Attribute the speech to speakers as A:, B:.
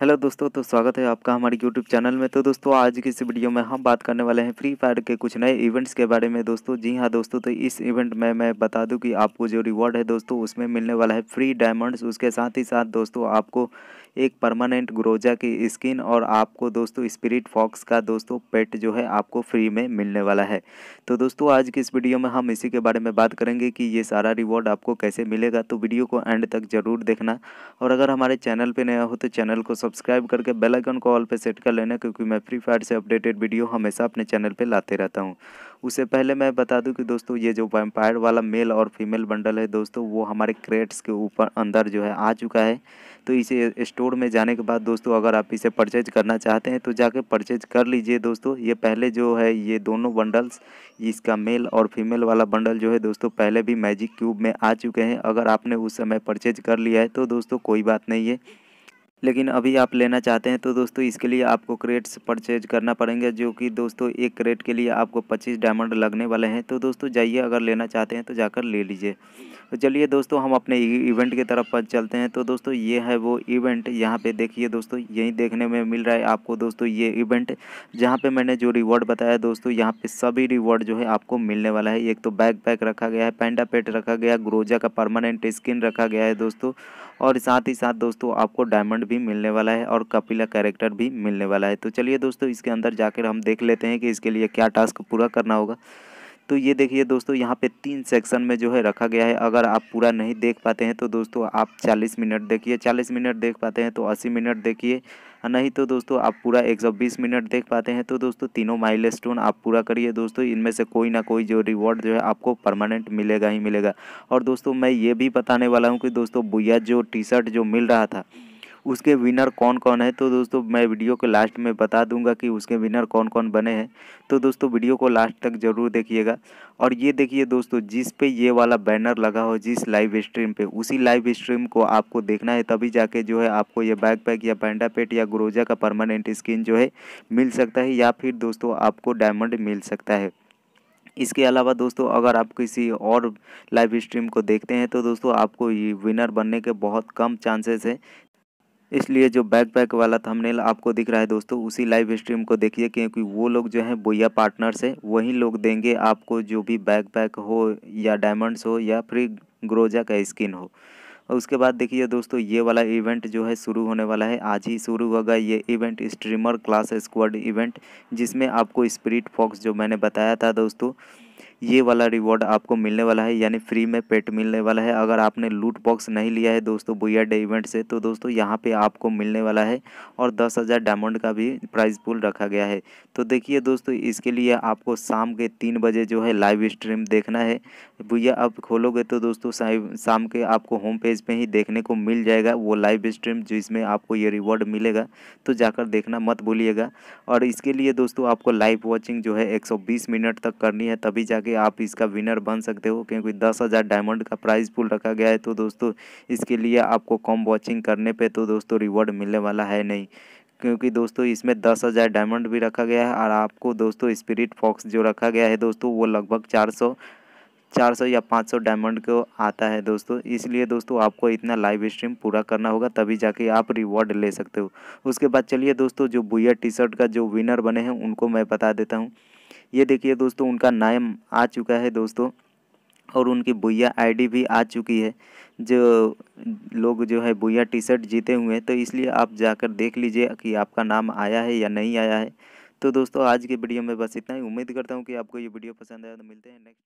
A: hello दोस्तों तो स्वागत है आपका हमारे यूट्यूब चैनल में तो दोस्तों आज की इस वीडियो में हम बात करने वाले हैं फ्री फायर के कुछ नए इवेंट्स के बारे में दोस्तों जी हाँ दोस्तों तो इस इवेंट में मैं बता दूं कि आपको जो रिवॉर्ड है दोस्तों उसमें मिलने वाला है फ्री डायमंड्स उसके साथ ही साथ दोस्तों आपको एक परमानेंट ग्रोजा की स्किन और आपको दोस्तों स्पिरिट फॉक्स का दोस्तों पेट जो है आपको फ्री में मिलने वाला है तो दोस्तों आज की इस वीडियो में हम इसी के बारे में बात करेंगे कि ये सारा रिवॉर्ड आपको कैसे मिलेगा तो वीडियो को एंड तक ज़रूर देखना और अगर हमारे चैनल पर नया हो तो चैनल को सब्सक्राइब करके बेलाइकन को ऑल पर सेट कर लेना क्योंकि मैं फ्री फायर से अपडेटेड वीडियो हमेशा अपने चैनल पर लाते रहता हूँ उससे पहले मैं बता दूं कि दोस्तों ये जो वैम्पायर वाला मेल और फीमेल बंडल है दोस्तों वो हमारे क्रेट्स के ऊपर अंदर जो है आ चुका है तो इसे स्टोर में जाने के बाद दोस्तों अगर आप इसे परचेज करना चाहते हैं तो जाके परचेज कर लीजिए दोस्तों ये पहले जो है ये दोनों बंडल्स इसका मेल और फीमेल वाला बंडल जो है दोस्तों पहले भी मैजिक क्यूब में आ चुके हैं अगर आपने उस समय परचेज कर लिया है तो दोस्तों कोई बात नहीं है लेकिन अभी आप लेना चाहते हैं तो दोस्तों इसके लिए आपको क्रेट्स परचेज करना पड़ेंगे जो कि दोस्तों एक क्रेट के लिए आपको 25 डायमंड लगने वाले हैं तो दोस्तों जाइए अगर लेना चाहते हैं तो जाकर ले लीजिए तो चलिए दोस्तों हम अपने इवेंट की तरफ चलते हैं तो दोस्तों ये है वो इवेंट यहाँ पे देखिए दोस्तों यही देखने में मिल रहा है आपको दोस्तों ये इवेंट जहाँ पे मैंने जो रिवॉर्ड बताया दोस्तों यहाँ पे सभी रिवॉर्ड जो है आपको मिलने वाला है एक तो बैग पैक रखा गया है पैंडा पेट रखा गया ग्रोजा का परमानेंट स्किन रखा गया है दोस्तों और साथ ही साथ दोस्तों आपको डायमंड भी मिलने वाला है और कपिला कैरेक्टर भी मिलने वाला है तो चलिए दोस्तों इसके अंदर जाकर हम देख लेते हैं कि इसके लिए क्या टास्क पूरा करना होगा तो ये देखिए दोस्तों यहाँ पे तीन सेक्शन में जो है रखा गया है अगर आप पूरा नहीं देख पाते हैं तो दोस्तों आप 40 मिनट देखिए 40 मिनट देख पाते हैं तो 80 मिनट देखिए नहीं तो दोस्तों आप पूरा 120 मिनट देख पाते हैं तो दोस्तों तीनों माइल स्टोन आप पूरा करिए दोस्तों इनमें से कोई ना कोई जो रिवॉर्ड जो है आपको परमानेंट मिलेगा ही मिलेगा और दोस्तों मैं ये भी बताने वाला हूँ कि दोस्तों बुया जो टी शर्ट जो मिल रहा था उसके विनर कौन कौन है तो दोस्तों मैं वीडियो के लास्ट में बता दूंगा कि उसके विनर कौन कौन बने हैं तो दोस्तों वीडियो को लास्ट तक ज़रूर देखिएगा और ये देखिए दोस्तों जिस पे ये वाला बैनर लगा हो जिस लाइव स्ट्रीम पे उसी लाइव स्ट्रीम को आपको देखना है तभी जाके जो है आपको ये बैग पैक या पैंडा पेट या ग्रोजा का परमानेंट स्क्रीन जो है मिल सकता है या फिर दोस्तों आपको डायमंड मिल सकता है इसके अलावा दोस्तों अगर आप किसी और लाइव स्ट्रीम को देखते हैं तो दोस्तों आपको ये विनर बनने के बहुत कम चांसेस है इसलिए जो बैक पैक वाला थंबनेल आपको दिख रहा है दोस्तों उसी लाइव स्ट्रीम को देखिए क्योंकि वो लोग जो है बोया पार्टनर्स है वही लोग देंगे आपको जो भी बैक पैक हो या डायमंड्स हो या फिर ग्रोजा का स्किन हो और उसके बाद देखिए दोस्तों ये वाला इवेंट जो है शुरू होने वाला है आज ही शुरू होगा ये event streamer class squad event जिसमें आपको स्प्रिट फॉक्स जो मैंने बताया था दोस्तों ये वाला रिवॉर्ड आपको मिलने वाला है यानी फ्री में पेट मिलने वाला है अगर आपने लूट बॉक्स नहीं लिया है दोस्तों बुया डे इवेंट से तो दोस्तों यहाँ पे आपको मिलने वाला है और दस हज़ार डायमंड का भी प्राइज पूल रखा गया है तो देखिए दोस्तों इसके लिए आपको शाम के तीन बजे जो है लाइव स्ट्रीम देखना है भैया आप खोलोगे तो दोस्तों शाम के आपको होम पेज पर ही देखने को मिल जाएगा वो लाइव स्ट्रीम जिसमें आपको ये रिवॉर्ड मिलेगा तो जाकर देखना मत भूलिएगा और इसके लिए दोस्तों आपको लाइव वॉचिंग जो है एक मिनट तक करनी है तभी जाके कि आप इसका विनर बन सकते हो क्योंकि दस हज़ार डायमंड का प्राइज़ पुल रखा गया है तो दोस्तों इसके लिए आपको कॉम वॉचिंग करने पे तो दोस्तों रिवॉर्ड मिलने वाला है नहीं क्योंकि दोस्तों इसमें दस हज़ार डायमंड भी रखा गया है और आपको दोस्तों स्पिरिट फॉक्स जो रखा गया है दोस्तों वो लगभग चार सौ चार सौ या पाँच सौ डायमंड को आता है दोस्तों इसलिए दोस्तों आपको इतना लाइव स्ट्रीम पूरा करना होगा तभी जाके आप रिवॉर्ड ले सकते हो उसके बाद चलिए दोस्तों जो बुया टी शर्ट का जो विनर बने हैं उनको मैं बता देता हूँ ये देखिए दोस्तों उनका नाम आ चुका है दोस्तों और उनकी बुइया आईडी भी आ चुकी है जो लोग जो है बुइया टी शर्ट जीते हुए हैं तो इसलिए आप जाकर देख लीजिए कि आपका नाम आया है या नहीं आया है तो दोस्तों आज की वीडियो में बस इतना ही उम्मीद करता हूँ कि आपको ये वीडियो पसंद आया तो मिलते हैं नेक्स्ट